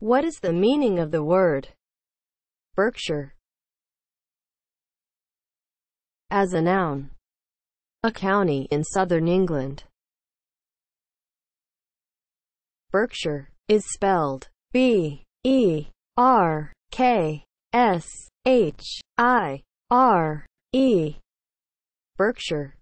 What is the meaning of the word Berkshire? As a noun, a county in southern England. Berkshire is spelled B E R K S H I R E. Berkshire